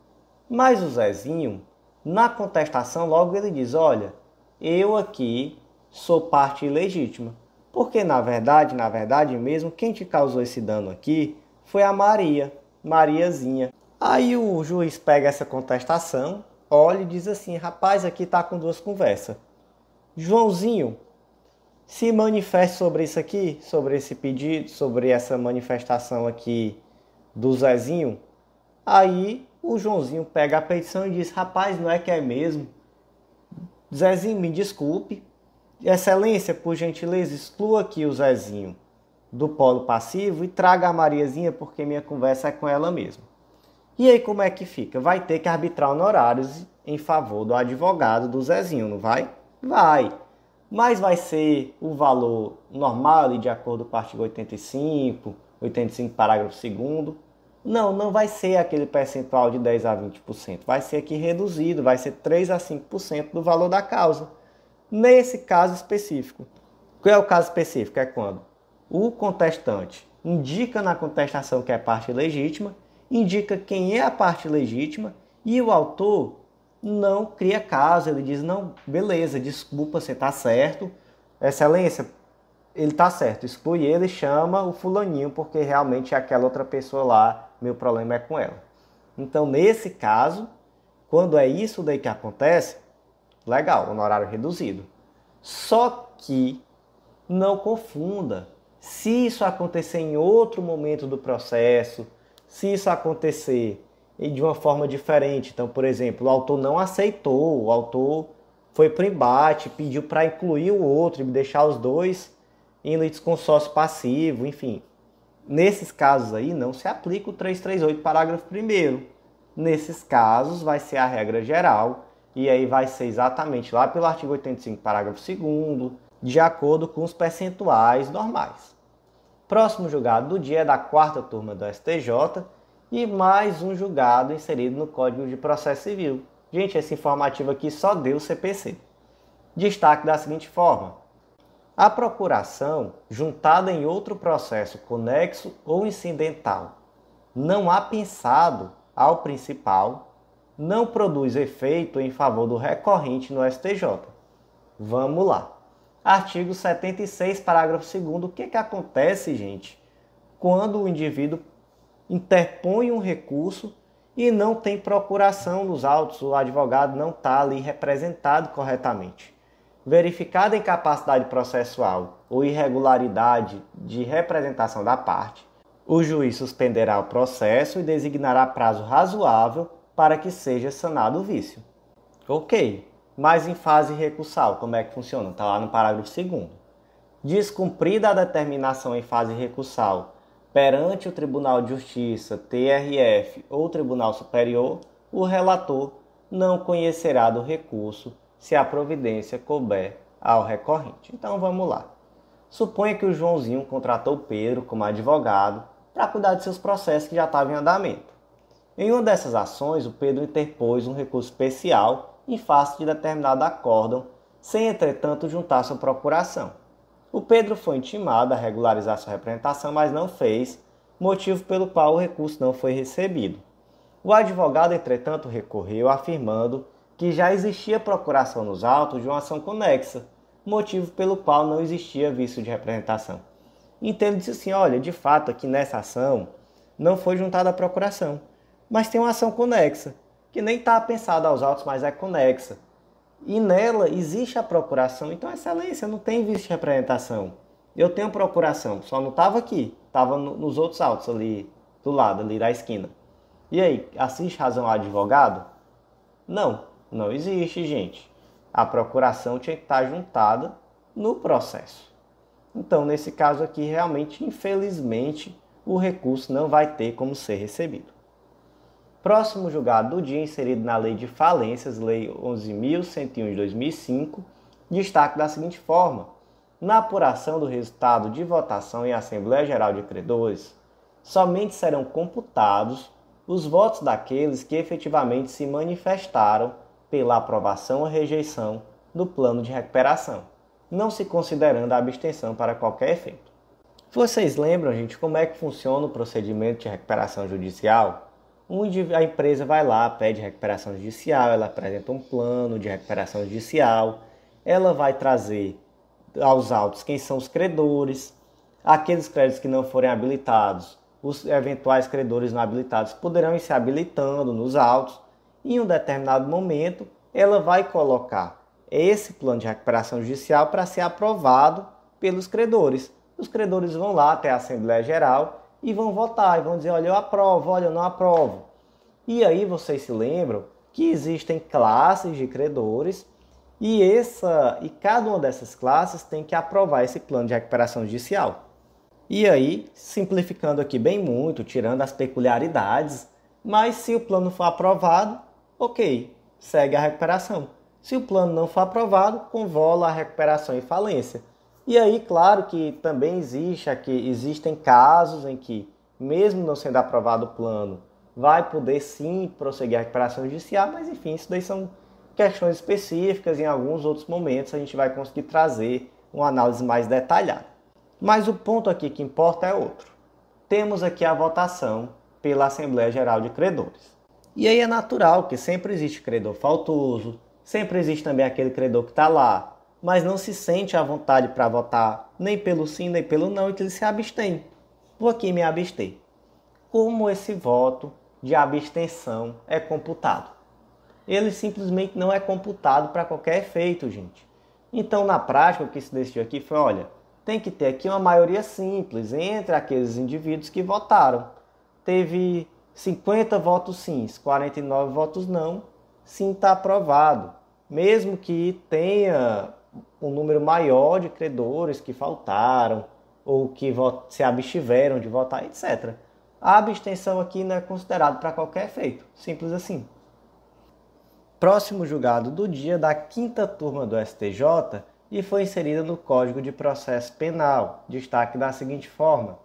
Mas o Zezinho, na contestação, logo ele diz: olha, eu aqui sou parte ilegítima. Porque na verdade, na verdade mesmo, quem te causou esse dano aqui foi a Maria, Mariazinha. Aí o juiz pega essa contestação, olha e diz assim: rapaz, aqui tá com duas conversas. Joãozinho, se manifeste sobre isso aqui, sobre esse pedido, sobre essa manifestação aqui do Zezinho. Aí o Joãozinho pega a petição e diz: Rapaz, não é que é mesmo? Zezinho, me desculpe. Excelência, por gentileza, exclua aqui o Zezinho do polo passivo e traga a Mariazinha, porque minha conversa é com ela mesmo. E aí, como é que fica? Vai ter que arbitrar honorários em favor do advogado do Zezinho, não vai? Vai. Mas vai ser o valor normal e de acordo com o artigo 85, 85, parágrafo 2 não, não vai ser aquele percentual de 10 a 20%, vai ser aqui reduzido, vai ser 3 a 5% do valor da causa. Nesse caso específico. Qual é o caso específico? É quando o contestante indica na contestação que é parte legítima, indica quem é a parte legítima e o autor não cria caso, ele diz: não, beleza, desculpa, você está certo, excelência, ele está certo, exclui ele, chama o fulaninho, porque realmente é aquela outra pessoa lá meu problema é com ela. Então, nesse caso, quando é isso daí que acontece, legal, honorário reduzido. Só que não confunda. Se isso acontecer em outro momento do processo, se isso acontecer de uma forma diferente, então, por exemplo, o autor não aceitou, o autor foi para o embate, pediu para incluir o outro e deixar os dois em litisconsórcio passivo, enfim. Nesses casos aí não se aplica o 338, parágrafo 1. Nesses casos vai ser a regra geral e aí vai ser exatamente lá pelo artigo 85, parágrafo 2, de acordo com os percentuais normais. Próximo julgado do dia é da quarta turma do STJ e mais um julgado inserido no Código de Processo Civil. Gente, esse informativo aqui só deu CPC. Destaque da seguinte forma: a procuração, juntada em outro processo conexo ou incidental, não há pensado ao principal, não produz efeito em favor do recorrente no STJ. Vamos lá. Artigo 76, parágrafo 2 o que, é que acontece, gente, quando o indivíduo interpõe um recurso e não tem procuração nos autos, o advogado não está ali representado corretamente? verificada incapacidade processual ou irregularidade de representação da parte, o juiz suspenderá o processo e designará prazo razoável para que seja sanado o vício. Ok, mas em fase recursal, como é que funciona? Está lá no parágrafo 2. Descumprida a determinação em fase recursal perante o Tribunal de Justiça, TRF ou Tribunal Superior, o relator não conhecerá do recurso se a providência couber ao recorrente. Então vamos lá. Suponha que o Joãozinho contratou Pedro como advogado para cuidar de seus processos que já estavam em andamento. Em uma dessas ações, o Pedro interpôs um recurso especial em face de determinado acórdão, sem entretanto juntar sua procuração. O Pedro foi intimado a regularizar sua representação, mas não fez, motivo pelo qual o recurso não foi recebido. O advogado, entretanto, recorreu afirmando que já existia procuração nos autos de uma ação conexa, motivo pelo qual não existia vício de representação. entende ele disse assim: olha, de fato, aqui nessa ação não foi juntada a procuração, mas tem uma ação conexa, que nem está pensada aos autos, mas é conexa. E nela existe a procuração. Então, excelência, não tem vício de representação. Eu tenho procuração, só não estava aqui, estava no, nos outros autos ali do lado, ali da esquina. E aí, assiste razão ao advogado? Não, não existe, gente. A procuração tinha que estar juntada no processo. Então, nesse caso aqui, realmente, infelizmente, o recurso não vai ter como ser recebido. Próximo julgado do dia inserido na Lei de Falências, Lei 11.101 de 2005, destaque da seguinte forma: na apuração do resultado de votação em Assembleia Geral de Credores, somente serão computados os votos daqueles que efetivamente se manifestaram pela aprovação ou rejeição do plano de recuperação, não se considerando a abstenção para qualquer efeito. Vocês lembram, gente, como é que funciona o procedimento de recuperação judicial? Onde a empresa vai lá, pede recuperação judicial, ela apresenta um plano de recuperação judicial, ela vai trazer aos autos quem são os credores, aqueles créditos que não forem habilitados, os eventuais credores não habilitados poderão ir se habilitando nos autos, em um determinado momento, ela vai colocar esse plano de recuperação judicial para ser aprovado pelos credores. Os credores vão lá até a Assembleia Geral e vão votar e vão dizer: olha, eu aprovo, olha, eu não aprovo. E aí vocês se lembram que existem classes de credores e essa e cada uma dessas classes tem que aprovar esse plano de recuperação judicial. E aí, simplificando aqui bem muito, tirando as peculiaridades, mas se o plano for aprovado, ok, segue a recuperação. Se o plano não for aprovado, convola a recuperação e falência. E aí, claro que também existe aqui, existem casos em que, mesmo não sendo aprovado o plano, vai poder sim prosseguir a recuperação judicial, mas enfim, isso daí são questões específicas. Em alguns outros momentos a gente vai conseguir trazer uma análise mais detalhada. Mas o ponto aqui que importa é outro. Temos aqui a votação pela Assembleia Geral de Credores. E aí é natural que sempre existe credor faltoso, sempre existe também aquele credor que está lá, mas não se sente à vontade para votar nem pelo sim nem pelo não, e ele se abstém. Vou aqui me abster. Como esse voto de abstenção é computado? Ele simplesmente não é computado para qualquer efeito, gente. Então, na prática, o que se decidiu aqui foi: olha, tem que ter aqui uma maioria simples entre aqueles indivíduos que votaram. Teve 50 votos sim, 49 votos não, sim está aprovado. Mesmo que tenha um número maior de credores que faltaram ou que se abstiveram de votar, etc. A abstenção aqui não é considerada para qualquer efeito, simples assim. Próximo julgado do dia da quinta turma do STJ e foi inserida no Código de Processo Penal, destaque da seguinte forma: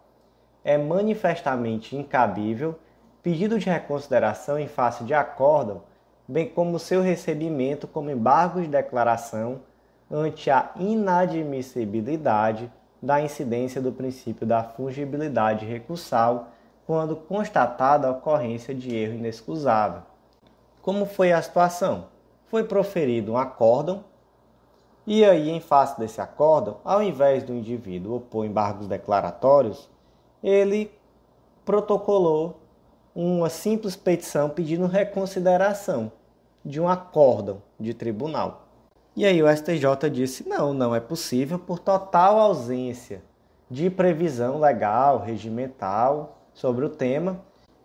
é manifestamente incabível pedido de reconsideração em face de acórdão, bem como seu recebimento como embargo de declaração ante a inadmissibilidade da incidência do princípio da fungibilidade recursal quando constatada a ocorrência de erro inexcusável. Como foi a situação? Foi proferido um acórdão e aí, em face desse acórdão, ao invés do indivíduo opor embargos declaratórios, ele protocolou uma simples petição pedindo reconsideração de um acórdão de tribunal. E aí o STJ disse: não, não é possível por total ausência de previsão legal, regimental sobre o tema.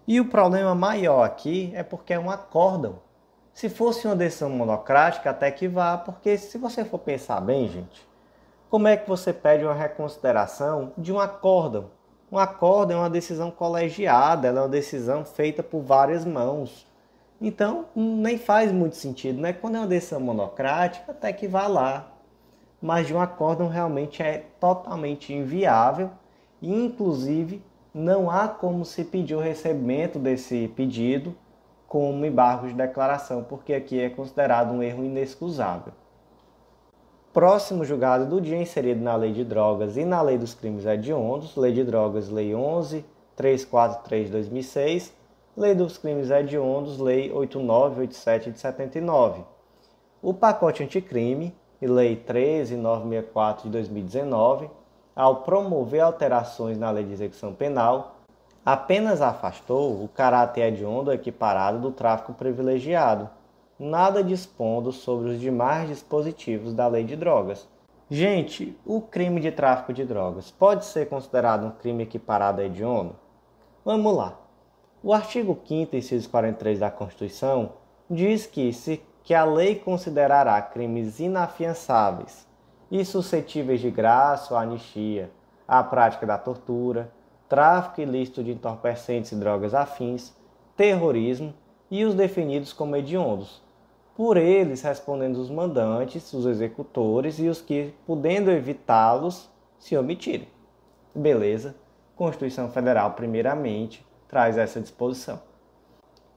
E o problema maior aqui é porque é um acórdão. Se fosse uma decisão monocrática, até que vá, porque se você for pensar bem, gente, como é que você pede uma reconsideração de um acórdão um acordo é uma decisão colegiada, ela é uma decisão feita por várias mãos. Então, nem faz muito sentido, né? Quando é uma decisão monocrática, até que vá lá. Mas de um acordo realmente é totalmente inviável e, inclusive, não há como se pedir o recebimento desse pedido como embargo de declaração, porque aqui é considerado um erro inexcusável próximo julgado do dia inserido na Lei de Drogas e na Lei dos Crimes Hediondos, Lei de Drogas, Lei 11, 343 2006, Lei dos Crimes Hediondos, Lei 8987 de 79. O pacote anticrime e Lei 13964 de 2019, ao promover alterações na Lei de Execução Penal, apenas afastou o caráter hediondo equiparado do tráfico privilegiado, nada dispondo sobre os demais dispositivos da lei de drogas. Gente, o crime de tráfico de drogas pode ser considerado um crime equiparado a hediondo? Vamos lá. O artigo 5 inciso 43 da Constituição diz que se que a lei considerará crimes inafiançáveis e suscetíveis de graça ou anistia a prática da tortura, tráfico ilícito de entorpecentes e drogas afins, terrorismo e os definidos como hediondos, por eles respondendo os mandantes, os executores e os que, podendo evitá-los, se omitirem. Beleza? Constituição Federal, primeiramente, traz essa disposição.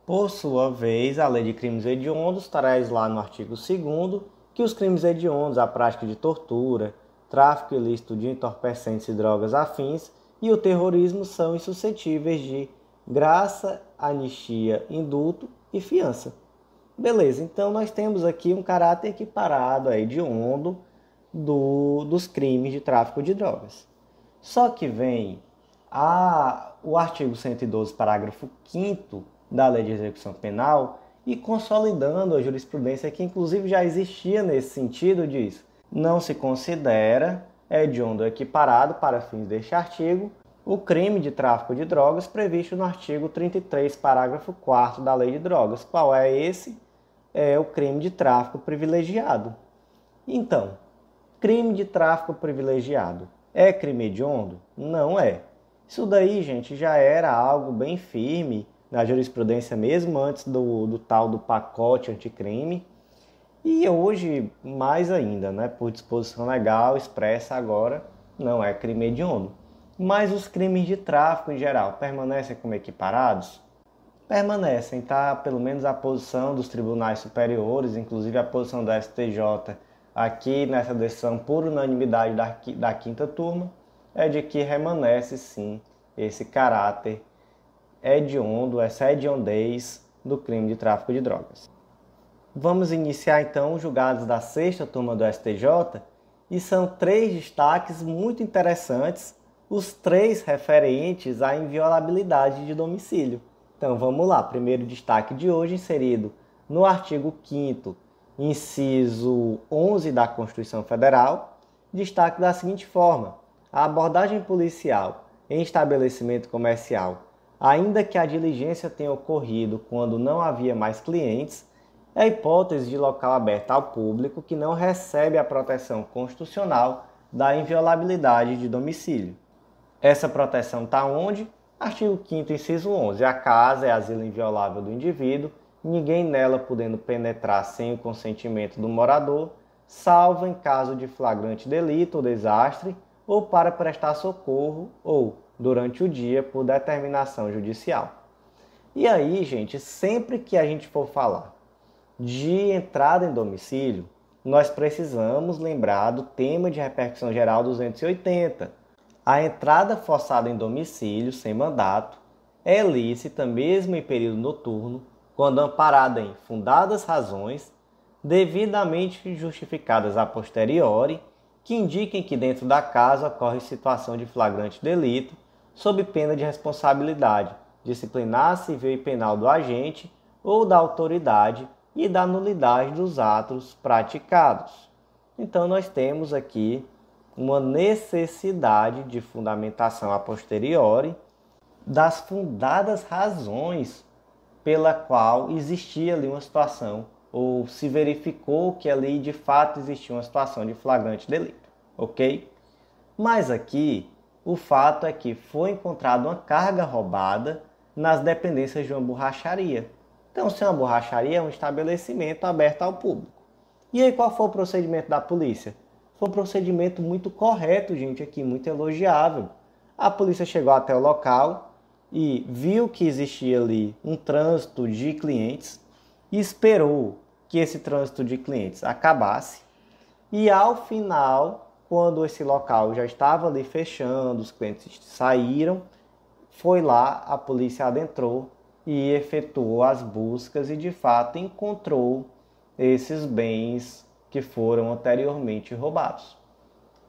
Por sua vez, a Lei de Crimes Hediondos traz lá no artigo 2 que os crimes hediondos, a prática de tortura, tráfico ilícito de entorpecentes e drogas afins e o terrorismo são insuscetíveis de graça, anistia, indulto e fiança. Beleza, então nós temos aqui um caráter equiparado aí de ondo do, dos crimes de tráfico de drogas. Só que vem a, o artigo 112, parágrafo 5 da Lei de Execução Penal e consolidando a jurisprudência que inclusive já existia nesse sentido, diz não se considera hediondo é equiparado para fins deste artigo o crime de tráfico de drogas previsto no artigo 33, parágrafo 4 da Lei de Drogas. Qual é esse? é o crime de tráfico privilegiado. Então, crime de tráfico privilegiado é crime hediondo? Não é. Isso daí, gente, já era algo bem firme na jurisprudência mesmo antes do, do tal do pacote anticrime. E hoje, mais ainda, né, por disposição legal expressa agora, não é crime hediondo. Mas os crimes de tráfico em geral permanecem como equiparados? permanecem, tá? Pelo menos a posição dos tribunais superiores, inclusive a posição da STJ, aqui nessa decisão por unanimidade da, da quinta turma, é de que remanece sim esse caráter hediondo, essa hediondez do crime de tráfico de drogas. Vamos iniciar então os julgados da sexta turma do STJ e são três destaques muito interessantes, os três referentes à inviolabilidade de domicílio. Então vamos lá, primeiro destaque de hoje inserido no artigo 5 inciso 11 da Constituição Federal, destaque da seguinte forma: a abordagem policial em estabelecimento comercial, ainda que a diligência tenha ocorrido quando não havia mais clientes, é hipótese de local aberto ao público que não recebe a proteção constitucional da inviolabilidade de domicílio. Essa proteção está onde? Artigo 5 inciso 11. A casa é asilo inviolável do indivíduo, ninguém nela podendo penetrar sem o consentimento do morador, salvo em caso de flagrante delito ou desastre, ou para prestar socorro ou durante o dia por determinação judicial. E aí, gente, sempre que a gente for falar de entrada em domicílio, nós precisamos lembrar do tema de repercussão geral 280, a entrada forçada em domicílio sem mandato é lícita mesmo em período noturno, quando amparada em fundadas razões, devidamente justificadas a posteriori, que indiquem que dentro da casa ocorre situação de flagrante delito, sob pena de responsabilidade disciplinar, civil e penal do agente ou da autoridade e da nulidade dos atos praticados. Então, nós temos aqui uma necessidade de fundamentação a posteriori das fundadas razões pela qual existia ali uma situação ou se verificou que ali de fato existia uma situação de flagrante delito, ok? Mas aqui o fato é que foi encontrada uma carga roubada nas dependências de uma borracharia. Então, se é uma borracharia, é um estabelecimento aberto ao público. E aí, qual foi o procedimento da polícia? Foi um procedimento muito correto, gente, aqui, muito elogiável. A polícia chegou até o local e viu que existia ali um trânsito de clientes e esperou que esse trânsito de clientes acabasse. E ao final, quando esse local já estava ali fechando, os clientes saíram, foi lá, a polícia adentrou e efetuou as buscas e de fato encontrou esses bens que foram anteriormente roubados.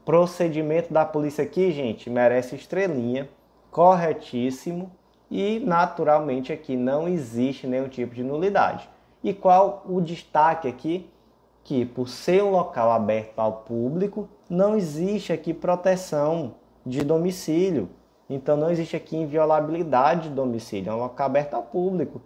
Procedimento da polícia aqui, gente, merece estrelinha, corretíssimo e naturalmente aqui não existe nenhum tipo de nulidade. E qual o destaque aqui? Que por ser um local aberto ao público, não existe aqui proteção de domicílio. Então não existe aqui inviolabilidade de domicílio, é um local aberto ao público.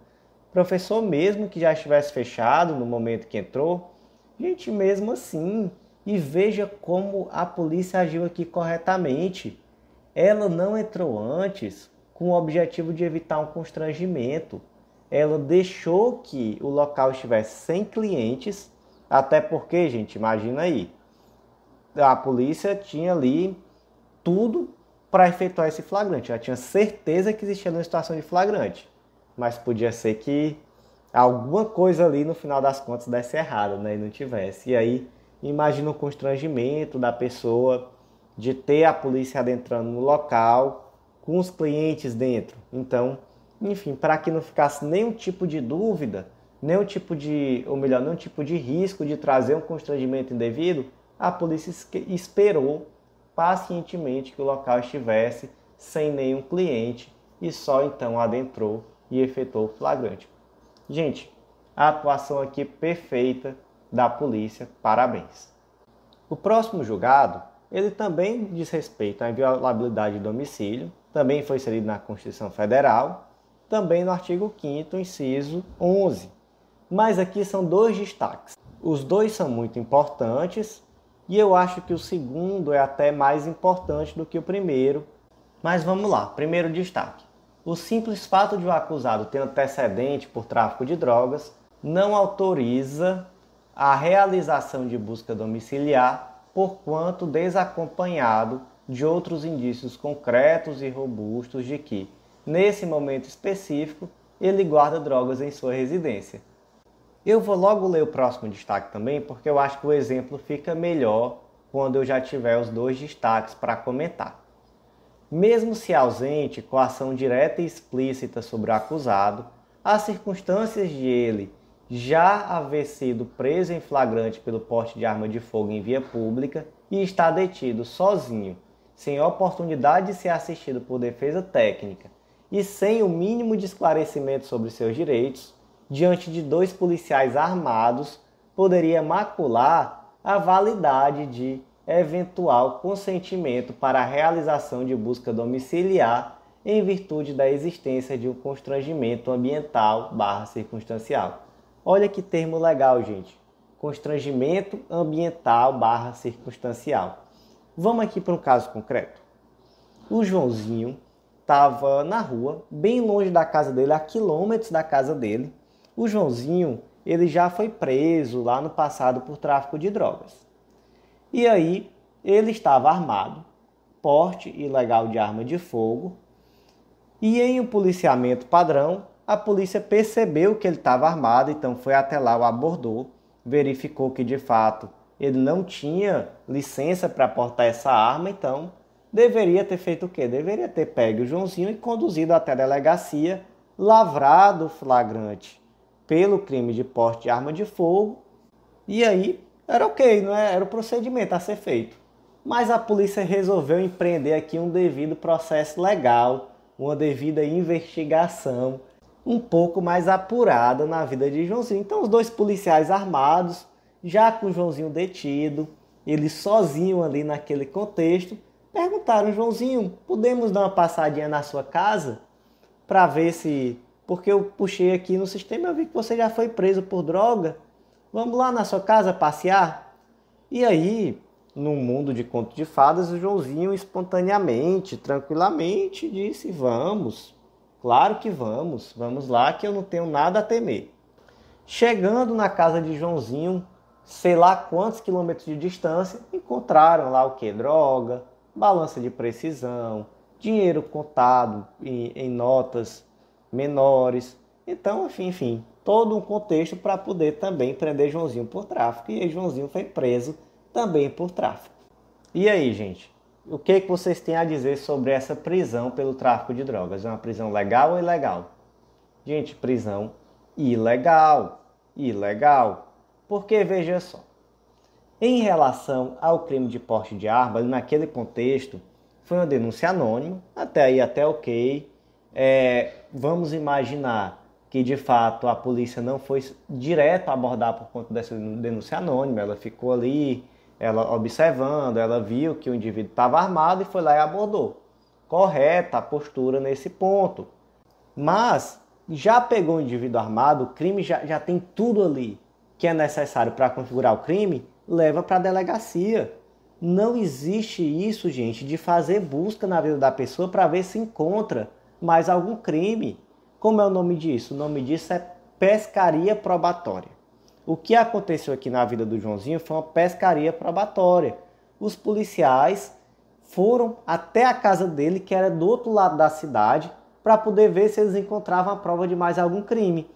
O professor mesmo que já estivesse fechado no momento que entrou, Gente, mesmo assim, e veja como a polícia agiu aqui corretamente. Ela não entrou antes com o objetivo de evitar um constrangimento. Ela deixou que o local estivesse sem clientes, até porque, gente, imagina aí, a polícia tinha ali tudo para efetuar esse flagrante. Ela tinha certeza que existia uma situação de flagrante, mas podia ser que alguma coisa ali no final das contas desse errado, né? E não tivesse. E aí, imagina o constrangimento da pessoa de ter a polícia adentrando no local com os clientes dentro. Então, enfim, para que não ficasse nenhum tipo de dúvida, nenhum tipo de, ou melhor, nenhum tipo de risco de trazer um constrangimento indevido, a polícia esperou pacientemente que o local estivesse sem nenhum cliente e só então adentrou e efetuou o flagrante. Gente, a atuação aqui é perfeita da polícia, parabéns. O próximo julgado, ele também diz respeito à inviolabilidade do domicílio, também foi inserido na Constituição Federal, também no artigo 5 inciso 11. Mas aqui são dois destaques. Os dois são muito importantes e eu acho que o segundo é até mais importante do que o primeiro. Mas vamos lá, primeiro destaque. O simples fato de o acusado ter antecedente por tráfico de drogas não autoriza a realização de busca domiciliar, porquanto desacompanhado de outros indícios concretos e robustos de que, nesse momento específico, ele guarda drogas em sua residência. Eu vou logo ler o próximo destaque também, porque eu acho que o exemplo fica melhor quando eu já tiver os dois destaques para comentar. Mesmo se ausente com ação direta e explícita sobre o acusado, as circunstâncias de ele já haver sido preso em flagrante pelo porte de arma de fogo em via pública e está detido sozinho, sem oportunidade de ser assistido por defesa técnica e sem o mínimo de esclarecimento sobre seus direitos, diante de dois policiais armados, poderia macular a validade de eventual consentimento para a realização de busca domiciliar em virtude da existência de um constrangimento ambiental barra circunstancial. Olha que termo legal, gente. Constrangimento ambiental barra circunstancial. Vamos aqui para um caso concreto. O Joãozinho estava na rua, bem longe da casa dele, a quilômetros da casa dele. O Joãozinho, ele já foi preso lá no passado por tráfico de drogas. E aí ele estava armado, porte ilegal de arma de fogo, e em um policiamento padrão, a polícia percebeu que ele estava armado, então foi até lá, o abordou, verificou que de fato ele não tinha licença para portar essa arma, então deveria ter feito o quê? Deveria ter pego o Joãozinho e conduzido até a delegacia, lavrado o flagrante pelo crime de porte de arma de fogo e aí era ok, não é? era o procedimento a ser feito. Mas a polícia resolveu empreender aqui um devido processo legal, uma devida investigação um pouco mais apurada na vida de Joãozinho. Então, os dois policiais armados, já com Joãozinho detido, ele sozinho ali naquele contexto, perguntaram: Joãozinho, podemos dar uma passadinha na sua casa para ver se. Porque eu puxei aqui no sistema, e vi que você já foi preso por droga. Vamos lá na sua casa passear? E aí, num mundo de conto de fadas, o Joãozinho espontaneamente, tranquilamente disse: Vamos, claro que vamos, vamos lá que eu não tenho nada a temer. Chegando na casa de Joãozinho, sei lá quantos quilômetros de distância, encontraram lá o que? Droga, balança de precisão, dinheiro contado em, em notas menores. Então, enfim, enfim, todo um contexto para poder também prender Joãozinho por tráfico. E aí Joãozinho foi preso também por tráfico. E aí, gente? O que, que vocês têm a dizer sobre essa prisão pelo tráfico de drogas? É uma prisão legal ou ilegal? Gente, prisão ilegal. Ilegal. Porque veja só. Em relação ao crime de porte de arma, naquele contexto, foi uma denúncia anônima, até aí até ok. É, vamos imaginar que de fato a polícia não foi direto abordar por conta dessa denúncia anônima, ela ficou ali, ela observando, ela viu que o indivíduo estava armado e foi lá e abordou. Correta a postura nesse ponto. Mas já pegou o indivíduo armado, o crime já, já tem tudo ali que é necessário para configurar o crime, leva para a delegacia. Não existe isso, gente, de fazer busca na vida da pessoa para ver se encontra mais algum crime. Como é o nome disso? O nome disso é pescaria probatória. O que aconteceu aqui na vida do Joãozinho foi uma pescaria probatória. Os policiais foram até a casa dele, que era do outro lado da cidade, para poder ver se eles encontravam a prova de mais algum crime.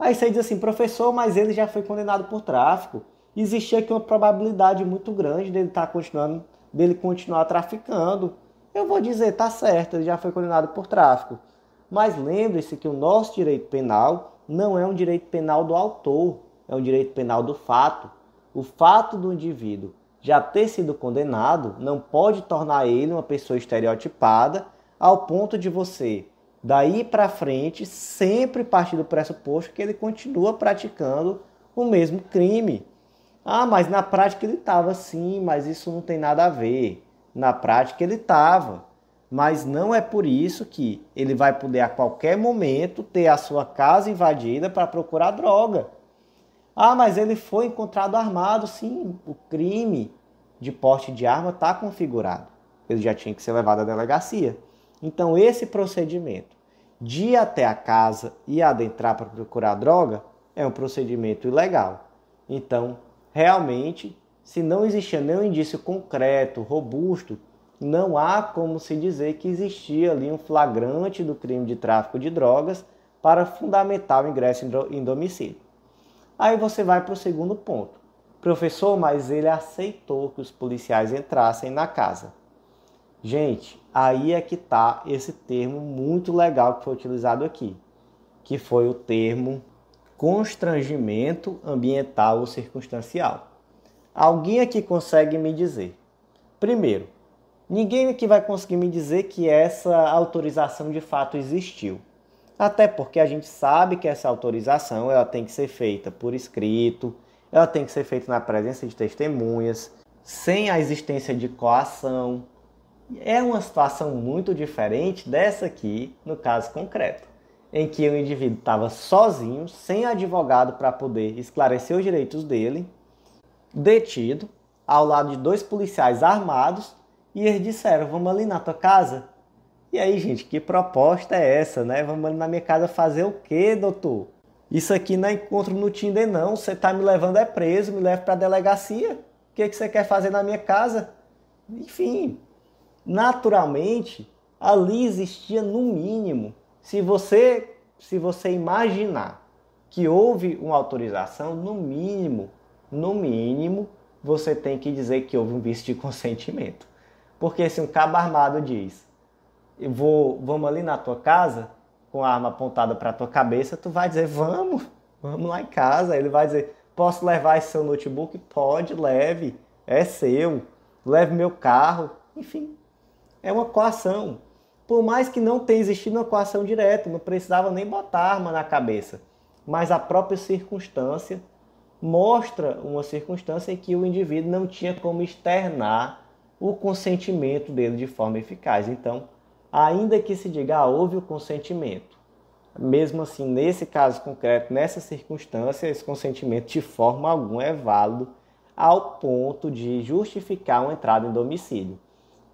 Aí você diz assim, professor, mas ele já foi condenado por tráfico. Existia aqui uma probabilidade muito grande dele estar tá continuando, dele continuar traficando. Eu vou dizer, tá certo, ele já foi condenado por tráfico. Mas lembre-se que o nosso direito penal não é um direito penal do autor, é um direito penal do fato. O fato do indivíduo já ter sido condenado não pode tornar ele uma pessoa estereotipada ao ponto de você, daí para frente, sempre partir do pressuposto que ele continua praticando o mesmo crime. Ah, mas na prática ele estava sim, mas isso não tem nada a ver. Na prática ele estava mas não é por isso que ele vai poder a qualquer momento ter a sua casa invadida para procurar droga. Ah, mas ele foi encontrado armado, sim, o crime de porte de arma está configurado. Ele já tinha que ser levado à delegacia. Então, esse procedimento de ir até a casa e adentrar para procurar droga é um procedimento ilegal. Então, realmente, se não existia nenhum indício concreto, robusto, não há como se dizer que existia ali um flagrante do crime de tráfico de drogas para fundamentar o ingresso em domicílio. Aí você vai para o segundo ponto. Professor, mas ele aceitou que os policiais entrassem na casa. Gente, aí é que está esse termo muito legal que foi utilizado aqui, que foi o termo constrangimento ambiental ou circunstancial. Alguém aqui consegue me dizer? Primeiro, Ninguém que vai conseguir me dizer que essa autorização de fato existiu. Até porque a gente sabe que essa autorização ela tem que ser feita por escrito, ela tem que ser feita na presença de testemunhas, sem a existência de coação. É uma situação muito diferente dessa aqui, no caso concreto, em que o indivíduo estava sozinho, sem advogado para poder esclarecer os direitos dele, detido, ao lado de dois policiais armados e eles disseram: Vamos ali na tua casa? E aí, gente, que proposta é essa, né? Vamos ali na minha casa fazer o quê, doutor? Isso aqui não é encontro no Tinder, não. Você tá me levando é preso, me leva pra delegacia. O que, é que você quer fazer na minha casa? Enfim, naturalmente, ali existia no mínimo. Se você, se você imaginar que houve uma autorização, no mínimo, no mínimo, você tem que dizer que houve um vício de consentimento. Porque se assim, um cabo armado diz, eu vou, vamos ali na tua casa, com a arma apontada para tua cabeça, tu vai dizer, vamos, vamos lá em casa. Ele vai dizer, posso levar esse seu notebook? Pode, leve, é seu, leve meu carro, enfim. É uma coação. Por mais que não tenha existido uma coação direta, não precisava nem botar arma na cabeça. Mas a própria circunstância mostra uma circunstância em que o indivíduo não tinha como externar o consentimento dele de forma eficaz. Então, ainda que se diga, ah, houve o consentimento, mesmo assim, nesse caso concreto, nessa circunstância, esse consentimento de forma alguma é válido ao ponto de justificar uma entrada em domicílio.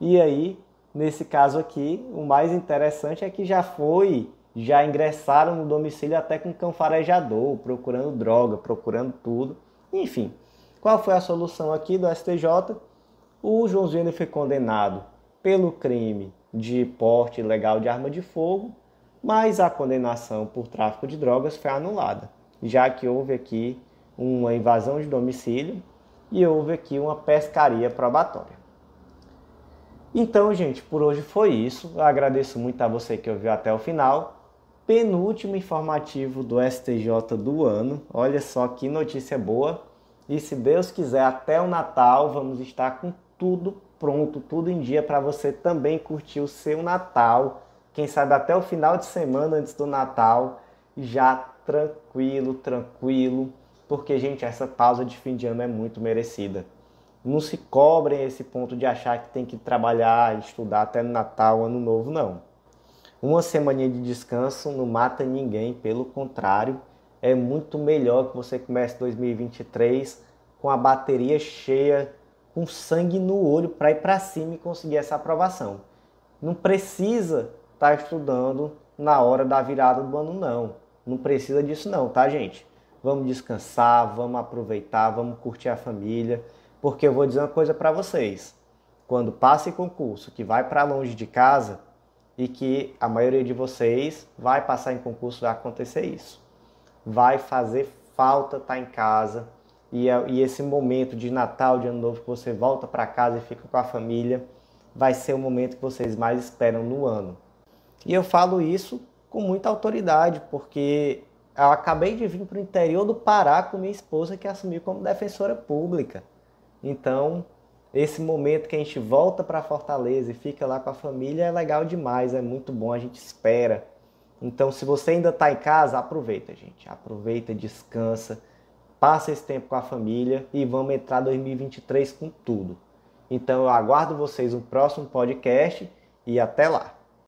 E aí, nesse caso aqui, o mais interessante é que já foi, já ingressaram no domicílio até com cão farejador, procurando droga, procurando tudo. Enfim, qual foi a solução aqui do STJ? o ele foi condenado pelo crime de porte ilegal de arma de fogo, mas a condenação por tráfico de drogas foi anulada, já que houve aqui uma invasão de domicílio e houve aqui uma pescaria probatória. Então, gente, por hoje foi isso. Eu agradeço muito a você que ouviu até o final. Penúltimo informativo do STJ do ano. Olha só que notícia boa. E se Deus quiser, até o Natal vamos estar com tudo pronto, tudo em dia para você também curtir o seu Natal. Quem sabe até o final de semana antes do Natal, já tranquilo, tranquilo, porque, gente, essa pausa de fim de ano é muito merecida. Não se cobrem esse ponto de achar que tem que trabalhar, estudar até Natal, Ano Novo, não. Uma semana de descanso não mata ninguém, pelo contrário, é muito melhor que você comece 2023 com a bateria cheia com sangue no olho para ir para cima e conseguir essa aprovação. Não precisa estar tá estudando na hora da virada do ano, não. Não precisa disso, não, tá, gente? Vamos descansar, vamos aproveitar, vamos curtir a família, porque eu vou dizer uma coisa para vocês. Quando passa em concurso que vai para longe de casa e que a maioria de vocês vai passar em concurso, vai acontecer isso. Vai fazer falta estar tá em casa e, é, e esse momento de Natal, de Ano Novo, que você volta para casa e fica com a família, vai ser o momento que vocês mais esperam no ano. E eu falo isso com muita autoridade, porque eu acabei de vir para o interior do Pará com minha esposa que assumiu como defensora pública. Então, esse momento que a gente volta para Fortaleza e fica lá com a família é legal demais, é muito bom, a gente espera. Então, se você ainda está em casa, aproveita, gente. Aproveita, descansa passa esse tempo com a família e vamos entrar 2023 com tudo. Então eu aguardo vocês no próximo podcast e até lá.